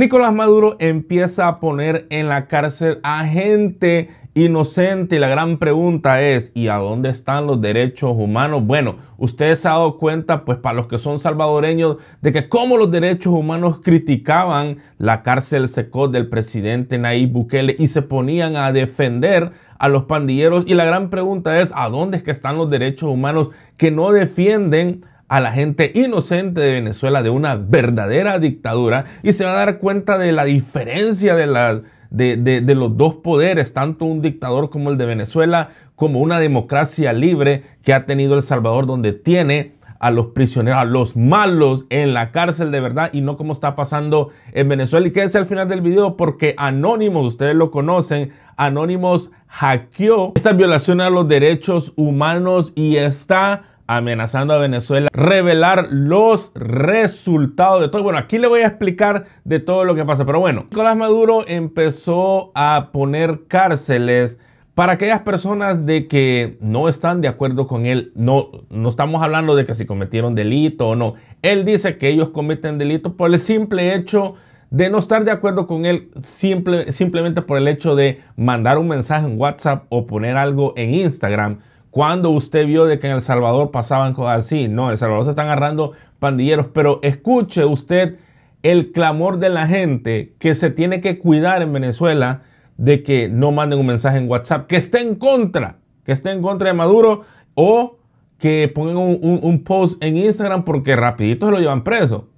Nicolás Maduro empieza a poner en la cárcel a gente inocente y la gran pregunta es, ¿y a dónde están los derechos humanos? Bueno, ustedes se han dado cuenta, pues para los que son salvadoreños, de que cómo los derechos humanos criticaban la cárcel secó del presidente Nayib Bukele y se ponían a defender a los pandilleros y la gran pregunta es, ¿a dónde es que están los derechos humanos que no defienden a la gente inocente de Venezuela de una verdadera dictadura y se va a dar cuenta de la diferencia de de, los dos poderes, tanto un dictador como el de Venezuela, como una democracia libre que ha tenido El Salvador, donde tiene a los prisioneros, a los malos en la cárcel de verdad y no como está pasando en Venezuela. Y quédese al final del video porque Anónimos, ustedes lo conocen, Anónimos hackeó esta violación a los derechos humanos y está amenazando a Venezuela, revelar los resultados de todo. Bueno, aquí le voy a explicar de todo lo que pasa, pero bueno, Nicolás Maduro empezó a poner cárceles para aquellas personas de que no están de acuerdo con él, no, no estamos hablando de que si cometieron delito o no. Él dice que ellos cometen delito por el simple hecho de no estar de acuerdo con él, simplemente por el hecho de mandar un mensaje en WhatsApp o poner algo en Instagram. Cuando usted vio de que en El Salvador pasaban cosas así? No, en El Salvador se están agarrando pandilleros, pero escuche usted el clamor de la gente que se tiene que cuidar en Venezuela de que no manden un mensaje en WhatsApp que esté en contra, que esté en contra de Maduro o que pongan un, un post en Instagram porque rapidito se lo llevan preso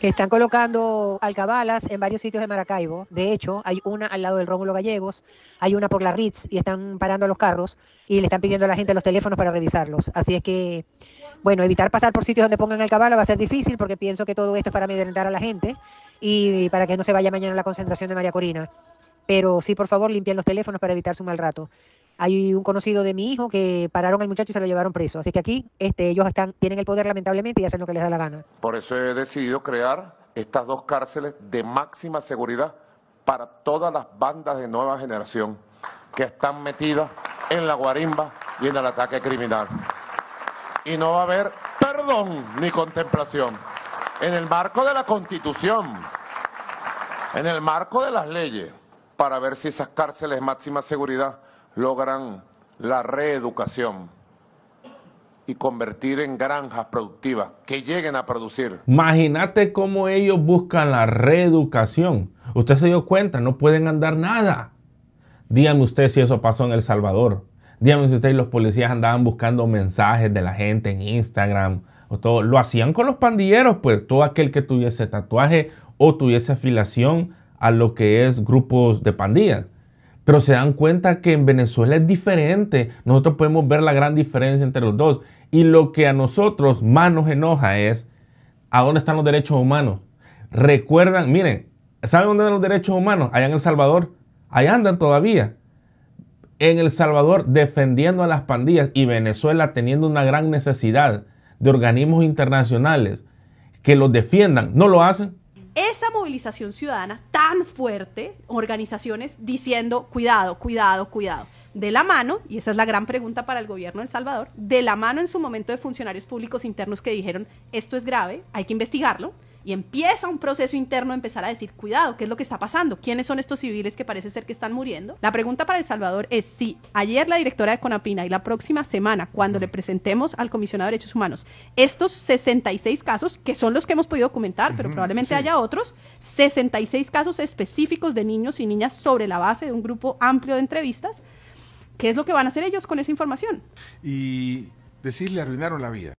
que están colocando alcabalas en varios sitios de Maracaibo. De hecho, hay una al lado del Rómulo Gallegos, hay una por la Ritz y están parando los carros y le están pidiendo a la gente los teléfonos para revisarlos. Así es que, bueno, evitar pasar por sitios donde pongan alcabala va a ser difícil porque pienso que todo esto es para amedrentar a la gente y para que no se vaya mañana a la concentración de María Corina. Pero sí, por favor, limpien los teléfonos para evitar su mal rato. Hay un conocido de mi hijo que pararon al muchacho y se lo llevaron preso. Así que aquí este, ellos tienen el poder lamentablemente y hacen lo que les da la gana. Por eso he decidido crear estas dos cárceles de máxima seguridad para todas las bandas de nueva generación que están metidas en la guarimba y en el ataque criminal. Y no va a haber perdón ni contemplación. En el marco de la constitución, en el marco de las leyes, para ver si esas cárceles de máxima seguridad logran la reeducación y convertir en granjas productivas que lleguen a producir. Imagínate cómo ellos buscan la reeducación. Usted se dio cuenta, no pueden andar nada. Dígame usted si eso pasó en El Salvador. Dígame si usted y los policías andaban buscando mensajes de la gente en Instagram. O todo. Lo hacían con los pandilleros, pues todo aquel que tuviese tatuaje o tuviese afiliación a lo que es grupos de pandillas. Pero se dan cuenta que en Venezuela es diferente. Nosotros podemos ver la gran diferencia entre los dos. Y lo que a nosotros más nos enoja es a dónde están los derechos humanos. Recuerdan, miren, ¿saben dónde están los derechos humanos? Allá en El Salvador. Allá andan todavía. En El Salvador defendiendo a las pandillas y Venezuela teniendo una gran necesidad de organismos internacionales que los defiendan. No lo hacen esa movilización ciudadana tan fuerte, organizaciones diciendo, cuidado, cuidado, cuidado, de la mano, y esa es la gran pregunta para el gobierno de El Salvador, de la mano en su momento de funcionarios públicos internos que dijeron, esto es grave, hay que investigarlo, y empieza un proceso interno a empezar a decir, cuidado, ¿qué es lo que está pasando? ¿Quiénes son estos civiles que parece ser que están muriendo? La pregunta para El Salvador es si ayer la directora de Conapina y la próxima semana, cuando le presentemos al comisionado de derechos humanos estos 66 casos, que son los que hemos podido documentar, pero probablemente haya otros, 66 casos específicos de niños y niñas sobre la base de un grupo amplio de entrevistas, ¿qué es lo que van a hacer ellos con esa información? Y decirle arruinaron la vida.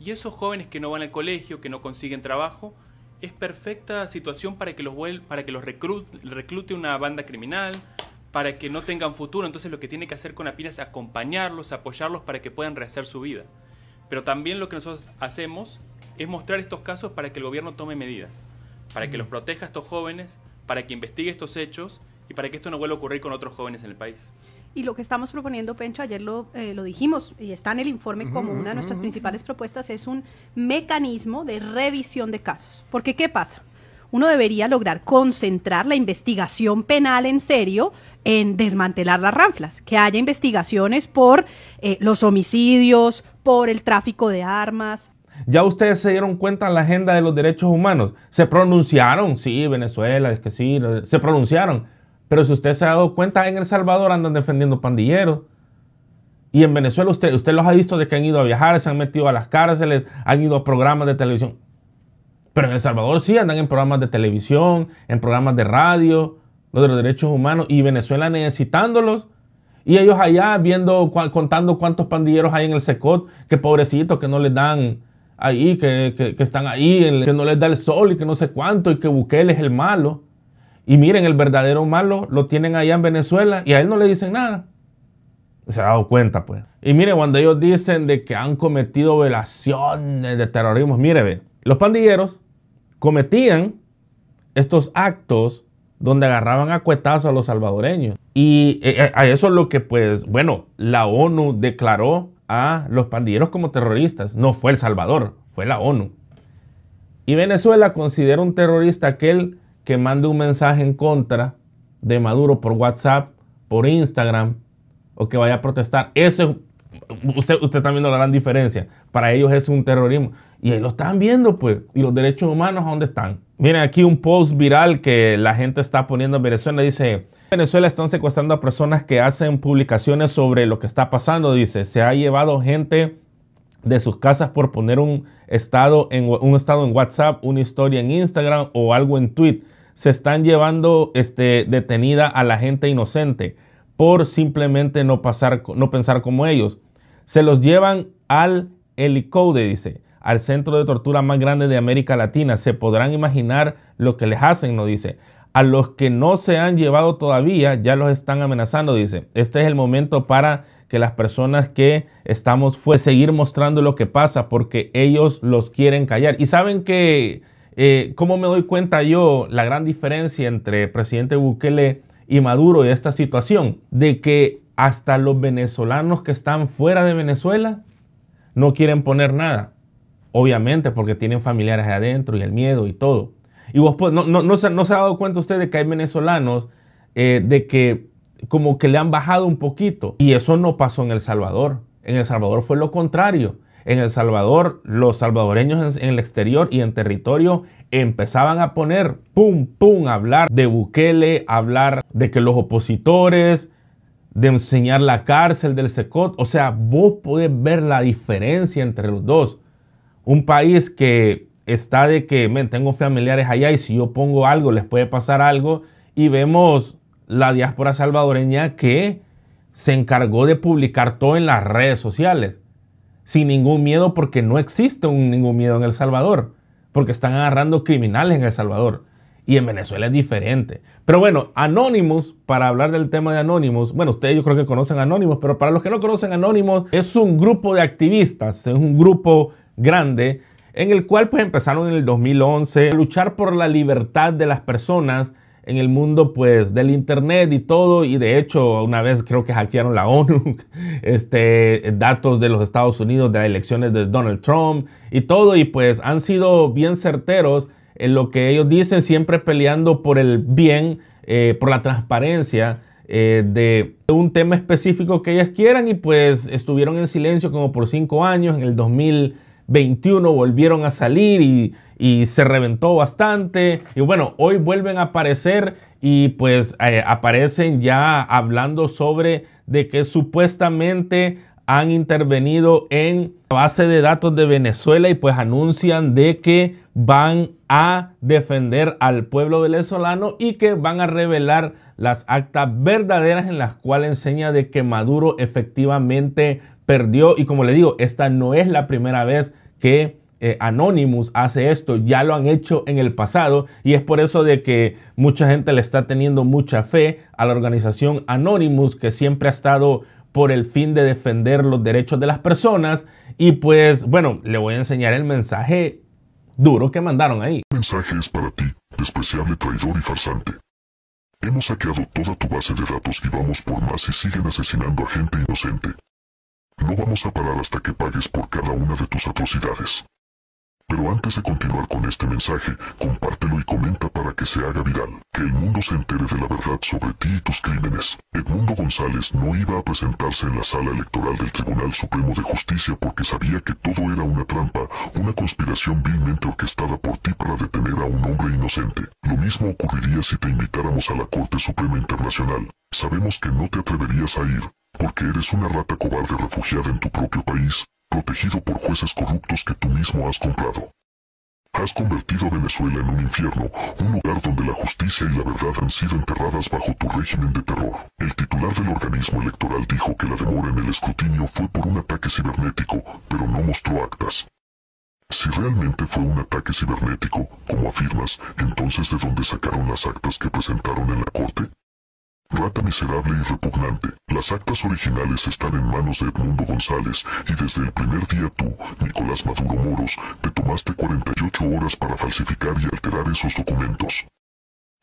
Y esos jóvenes que no van al colegio, que no consiguen trabajo, es perfecta situación para que los, para que los reclute una banda criminal, para que no tengan futuro. Entonces lo que tiene que hacer con Apina es acompañarlos, apoyarlos para que puedan rehacer su vida. Pero también lo que nosotros hacemos es mostrar estos casos para que el gobierno tome medidas, para que mm. los proteja a estos jóvenes, para que investigue estos hechos y para que esto no vuelva a ocurrir con otros jóvenes en el país. Y lo que estamos proponiendo, Pencho, ayer lo, eh, lo dijimos y está en el informe como una de nuestras principales propuestas, es un mecanismo de revisión de casos. Porque, ¿qué pasa? Uno debería lograr concentrar la investigación penal en serio en desmantelar las ranflas, que haya investigaciones por eh, los homicidios, por el tráfico de armas, ya ustedes se dieron cuenta en la agenda de los derechos humanos. Se pronunciaron, sí, Venezuela, es que sí, se pronunciaron. Pero si usted se ha dado cuenta, en El Salvador andan defendiendo pandilleros. Y en Venezuela usted, los ha visto de que han ido a viajar, se han metido a las cárceles, han ido a programas de televisión. Pero en El Salvador sí andan en programas de televisión, en programas de radio, los de los derechos humanos, y Venezuela necesitándolos. Y ellos allá viendo, contando cuántos pandilleros hay en el SECOT, que pobrecitos, que no les dan ahí, que, que están ahí, que no les da el sol y que no sé cuánto, y que Bukele es el malo. Y miren, el verdadero malo lo tienen allá en Venezuela y a él no le dicen nada. Se ha dado cuenta, pues. Y miren, cuando ellos dicen de que han cometido violaciones de terrorismo, mire, los pandilleros cometían estos actos donde agarraban a cuetazos a los salvadoreños. Y eh, eh, a eso es lo que, pues, bueno, la ONU declaró a los pandilleros como terroristas. No fue El Salvador, fue la ONU. Y Venezuela considera un terrorista aquel que mande un mensaje en contra de Maduro por WhatsApp, por Instagram, o que vaya a protestar. Eso, usted, usted también no la gran diferencia. Para ellos es un terrorismo. Y ahí lo están viendo, pues. ¿Y los derechos humanos a dónde están? Miren aquí un post viral que la gente está poniendo en Venezuela. Dice, Venezuela están secuestrando a personas que hacen publicaciones sobre lo que está pasando. Dice, se ha llevado gente de sus casas por poner un estado, en, un estado en WhatsApp, una historia en Instagram o algo en Twitter. Se están llevando este, detenida a la gente inocente por simplemente no, pasar, no pensar como ellos. Se los llevan al Elicode, dice, al centro de tortura más grande de América Latina. Se podrán imaginar lo que les hacen, no dice. A los que no se han llevado todavía, ya los están amenazando, dice. Este es el momento para que las personas que estamos fue seguir mostrando lo que pasa porque ellos los quieren callar. Y saben que, como eh, ¿cómo me doy cuenta yo la gran diferencia entre presidente Bukele y Maduro y esta situación? De que hasta los venezolanos que están fuera de Venezuela no quieren poner nada. Obviamente porque tienen familiares adentro y el miedo y todo. Y vos, no, no, no, se, no, se, ha dado cuenta usted de que hay venezolanos eh, de que como que le han bajado un poquito. Y eso no pasó en El Salvador. En El Salvador fue lo contrario. En El Salvador, los salvadoreños en, el exterior y en territorio empezaban a poner, pum, pum, hablar de Bukele, hablar de que los opositores, de enseñar la cárcel del SECOT. O sea, vos podés ver la diferencia entre los dos. Un país que está de que, me tengo familiares allá y si yo pongo algo, les puede pasar algo. Y vemos la diáspora salvadoreña que se encargó de publicar todo en las redes sociales, sin ningún miedo, porque no existe ningún miedo en El Salvador, porque están agarrando criminales en El Salvador. Y en Venezuela es diferente. Pero bueno, Anonymous, para hablar del tema de Anonymous, bueno, ustedes yo creo que conocen Anonymous, pero para los que no conocen Anonymous, es un grupo de activistas, es un grupo grande en el cual pues empezaron en el 2011 a luchar por la libertad de las personas en el mundo pues del internet y todo y de hecho una vez creo que hackearon la ONU este datos de los Estados Unidos de las elecciones de Donald Trump y todo y pues han sido bien certeros en lo que ellos dicen siempre peleando por el bien eh, por la transparencia eh, de un tema específico que ellas quieran y pues estuvieron en silencio como por cinco años en el 2000 21 volvieron a salir y, se reventó bastante. Y bueno, hoy vuelven a aparecer y pues eh, aparecen ya hablando sobre de que supuestamente han intervenido en la base de datos de Venezuela y pues anuncian de que van a defender al pueblo venezolano y que van a revelar las actas verdaderas en las cuales enseña de que Maduro efectivamente perdió y como le digo, esta no es la primera vez que eh, Anonymous hace esto, ya lo han hecho en el pasado y es por eso de que mucha gente le está teniendo mucha fe a la organización Anonymous que siempre ha estado por el fin de defender los derechos de las personas y pues bueno, le voy a enseñar el mensaje duro que mandaron ahí. El mensaje es para ti, despreciable traidor y farsante. Hemos saqueado toda tu base de datos y vamos por más y siguen asesinando a gente inocente. No vamos a parar hasta que pagues por cada una de tus atrocidades. Pero antes de continuar con este mensaje, compártelo y comenta para que se haga viral, que el mundo se entere de la verdad sobre ti y tus crímenes. Edmundo González no iba a presentarse en la sala electoral del Tribunal Supremo de Justicia porque sabía que todo era una trampa, una conspiración vilmente orquestada por ti para detener a un hombre inocente. Lo mismo ocurriría si te invitáramos a la Corte Suprema Internacional. Sabemos que no te atreverías a ir, porque eres una rata cobarde refugiada en tu propio país, protegido por jueces corruptos que tú mismo has comprado. Has convertido a Venezuela en un infierno, un lugar donde la justicia y la verdad han sido enterradas bajo tu régimen de terror. El titular del organismo electoral dijo que la demora en el escrutinio fue por un ataque cibernético, pero no mostró actas. Si realmente fue un ataque cibernético, como afirmas, entonces ¿de dónde sacaron las actas que presentaron en la corte? Rata miserable y repugnante. Las actas originales están en manos de Edmundo González y desde el primer día tú, Nicolás Maduro Moros, te tomaste 48 horas para falsificar y alterar esos documentos.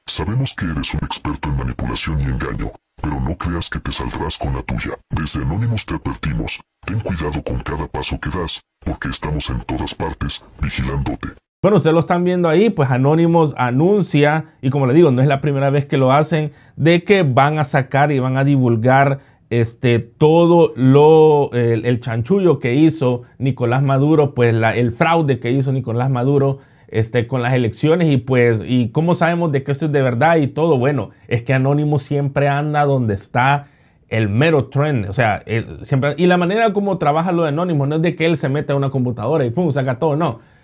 Sabemos que eres un experto en manipulación y engaño, pero no creas que te saldrás con la tuya. Desde Anónimos te advertimos, ten cuidado con cada paso que das, porque estamos en todas partes, vigilándote. Bueno, ustedes lo están viendo ahí, pues Anónimos anuncia, y como le digo, no es la primera vez que lo hacen, de que van a sacar y van a divulgar este, todo lo, el, chanchullo que hizo Nicolás Maduro, pues el fraude que hizo Nicolás Maduro este, con las elecciones y pues, y cómo sabemos de que esto es de verdad y todo, bueno, es que Anonymous siempre anda donde está el mero trend, o sea, siempre, y la manera como trabaja lo de Anonymous no es de que él se mete a una computadora y pum, saca todo, no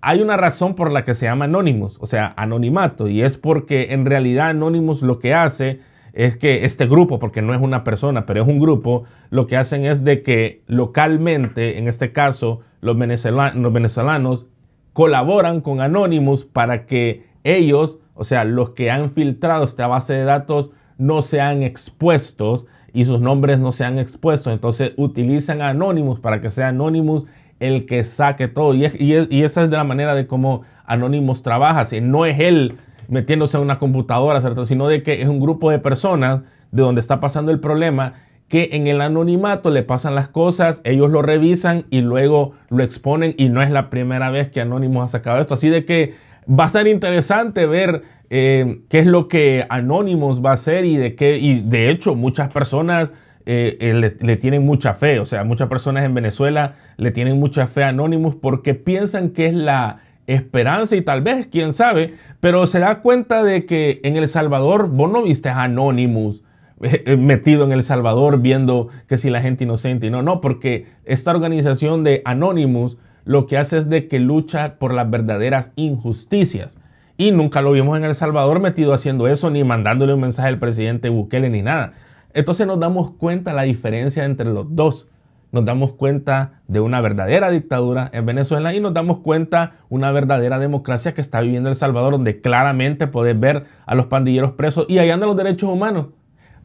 hay una razón por la que se llama Anonymous, o sea, anonimato, y es porque en realidad Anonymous lo que hace es que este grupo, porque no es una persona, pero es un grupo, lo que hacen es de que localmente, en este caso, los venezolanos, venezolanos colaboran con Anonymous para que ellos, o sea, los que han filtrado esta base de datos, no sean expuestos y sus nombres no sean expuestos. Entonces utilizan Anonymous para que sea Anonymous el que saque todo. Y, y, esa es de la manera de cómo Anonymous trabaja. Si no es él metiéndose en una computadora, ¿cierto? sino de que es un grupo de personas de donde está pasando el problema que en el anonimato le pasan las cosas, ellos lo revisan y luego lo exponen y no es la primera vez que Anonymous ha sacado esto. Así de que va a ser interesante ver eh, qué es lo que Anonymous va a hacer y de qué, y de hecho muchas personas eh, eh, le, tienen mucha fe. O sea, muchas personas en Venezuela le tienen mucha fe a Anonymous porque piensan que es la esperanza y tal vez, quién sabe, pero se da cuenta de que en El Salvador vos no viste a Anonymous eh, metido en El Salvador viendo que si la gente inocente y no, no, porque esta organización de Anonymous lo que hace es de que lucha por las verdaderas injusticias. Y nunca lo vimos en El Salvador metido haciendo eso, ni mandándole un mensaje al presidente Bukele, ni nada. Entonces nos damos cuenta la diferencia entre los dos. Nos damos cuenta de una verdadera dictadura en Venezuela y nos damos cuenta una verdadera democracia que está viviendo El Salvador, donde claramente podés ver a los pandilleros presos y ahí andan los derechos humanos.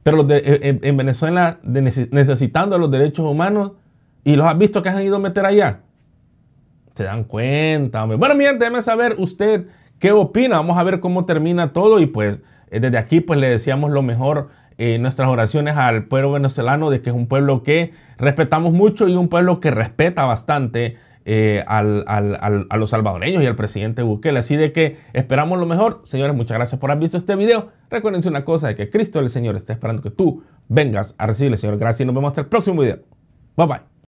Pero eh, en, Venezuela necesitando los derechos humanos y los has visto que han ido a meter allá. Se dan cuenta, Bueno, miren, déjeme saber usted qué opina. Vamos a ver cómo termina todo y pues eh, desde aquí pues le decíamos lo mejor eh, nuestras oraciones al pueblo venezolano de que es un pueblo que respetamos mucho y un pueblo que respeta bastante eh, a los salvadoreños y al presidente Bukele. Así de que esperamos lo mejor. Señores, muchas gracias por haber visto este video. Recuérdense una cosa, de que Cristo el Señor está esperando que tú vengas a recibirle, Señor. Gracias y nos vemos hasta el próximo video. Bye bye.